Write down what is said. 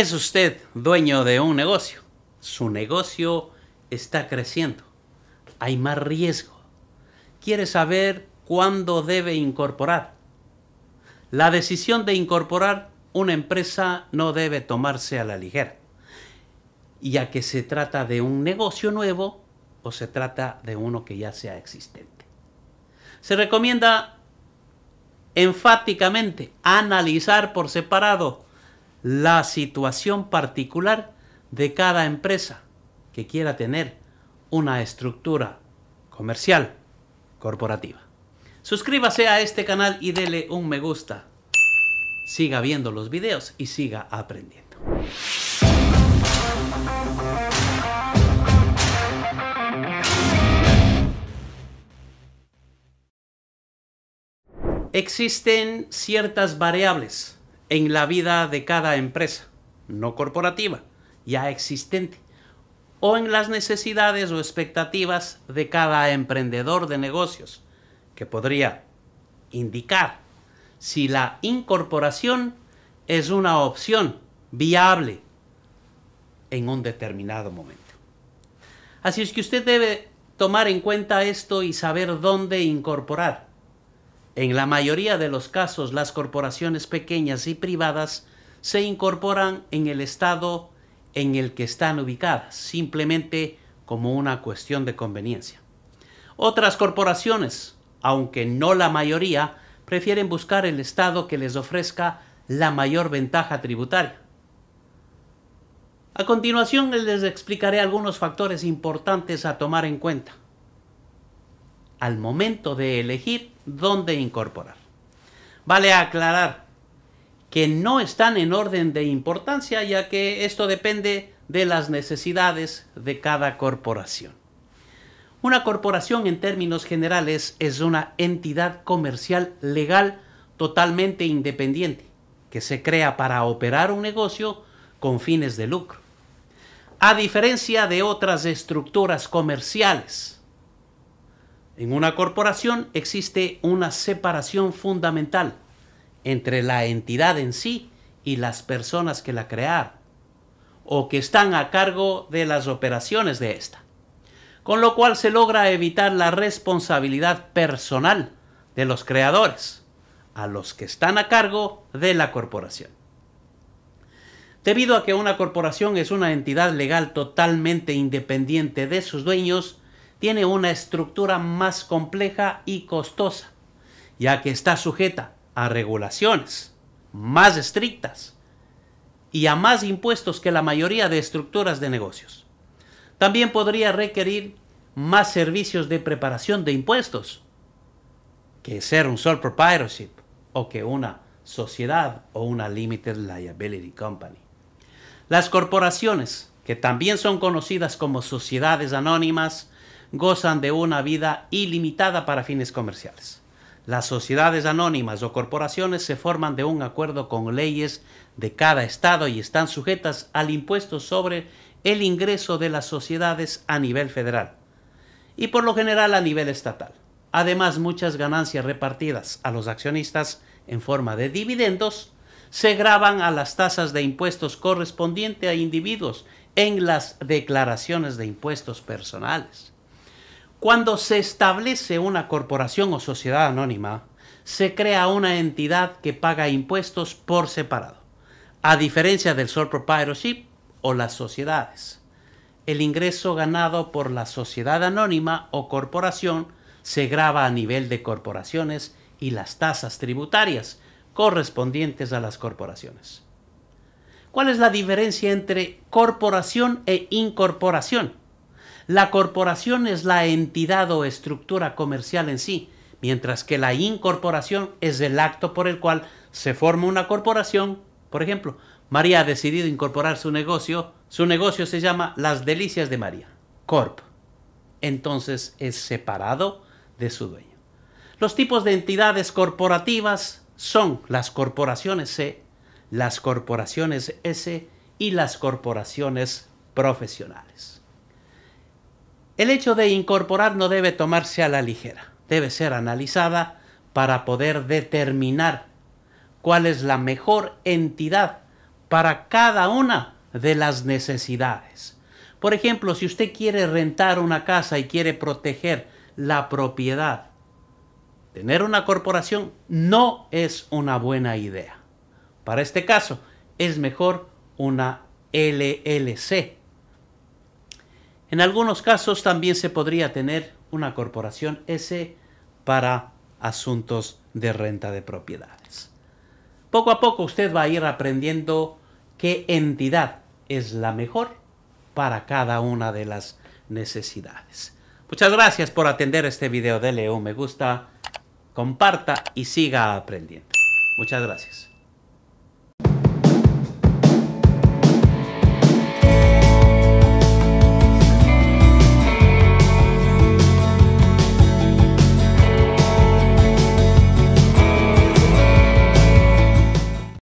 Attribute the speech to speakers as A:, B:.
A: Es usted dueño de un negocio. Su negocio está creciendo. Hay más riesgo. Quiere saber cuándo debe incorporar. La decisión de incorporar una empresa no debe tomarse a la ligera, ya que se trata de un negocio nuevo o se trata de uno que ya sea existente. Se recomienda enfáticamente analizar por separado la situación particular de cada empresa que quiera tener una estructura comercial corporativa. Suscríbase a este canal y dele un me gusta. Siga viendo los videos y siga aprendiendo. Existen ciertas variables en la vida de cada empresa, no corporativa, ya existente, o en las necesidades o expectativas de cada emprendedor de negocios, que podría indicar si la incorporación es una opción viable en un determinado momento. Así es que usted debe tomar en cuenta esto y saber dónde incorporar. En la mayoría de los casos, las corporaciones pequeñas y privadas se incorporan en el estado en el que están ubicadas, simplemente como una cuestión de conveniencia. Otras corporaciones, aunque no la mayoría, prefieren buscar el estado que les ofrezca la mayor ventaja tributaria. A continuación les explicaré algunos factores importantes a tomar en cuenta. Al momento de elegir, dónde incorporar. Vale aclarar que no están en orden de importancia ya que esto depende de las necesidades de cada corporación. Una corporación en términos generales es una entidad comercial legal totalmente independiente que se crea para operar un negocio con fines de lucro. A diferencia de otras estructuras comerciales, en una corporación existe una separación fundamental entre la entidad en sí y las personas que la crearon o que están a cargo de las operaciones de esta, con lo cual se logra evitar la responsabilidad personal de los creadores a los que están a cargo de la corporación. Debido a que una corporación es una entidad legal totalmente independiente de sus dueños, tiene una estructura más compleja y costosa, ya que está sujeta a regulaciones más estrictas y a más impuestos que la mayoría de estructuras de negocios. También podría requerir más servicios de preparación de impuestos que ser un sole proprietorship o que una sociedad o una limited liability company. Las corporaciones, que también son conocidas como sociedades anónimas, gozan de una vida ilimitada para fines comerciales. Las sociedades anónimas o corporaciones se forman de un acuerdo con leyes de cada estado y están sujetas al impuesto sobre el ingreso de las sociedades a nivel federal y por lo general a nivel estatal. Además, muchas ganancias repartidas a los accionistas en forma de dividendos se graban a las tasas de impuestos correspondientes a individuos en las declaraciones de impuestos personales. Cuando se establece una corporación o sociedad anónima, se crea una entidad que paga impuestos por separado, a diferencia del sole proprietorship o las sociedades. El ingreso ganado por la sociedad anónima o corporación se graba a nivel de corporaciones y las tasas tributarias correspondientes a las corporaciones. ¿Cuál es la diferencia entre corporación e incorporación? La corporación es la entidad o estructura comercial en sí, mientras que la incorporación es el acto por el cual se forma una corporación. Por ejemplo, María ha decidido incorporar su negocio. Su negocio se llama Las Delicias de María, Corp. Entonces es separado de su dueño. Los tipos de entidades corporativas son las corporaciones C, las corporaciones S y las corporaciones profesionales. El hecho de incorporar no debe tomarse a la ligera, debe ser analizada para poder determinar cuál es la mejor entidad para cada una de las necesidades. Por ejemplo, si usted quiere rentar una casa y quiere proteger la propiedad, tener una corporación no es una buena idea. Para este caso, es mejor una LLC, en algunos casos también se podría tener una corporación S para asuntos de renta de propiedades. Poco a poco usted va a ir aprendiendo qué entidad es la mejor para cada una de las necesidades. Muchas gracias por atender este video. de Leo. me gusta, comparta y siga aprendiendo. Muchas gracias.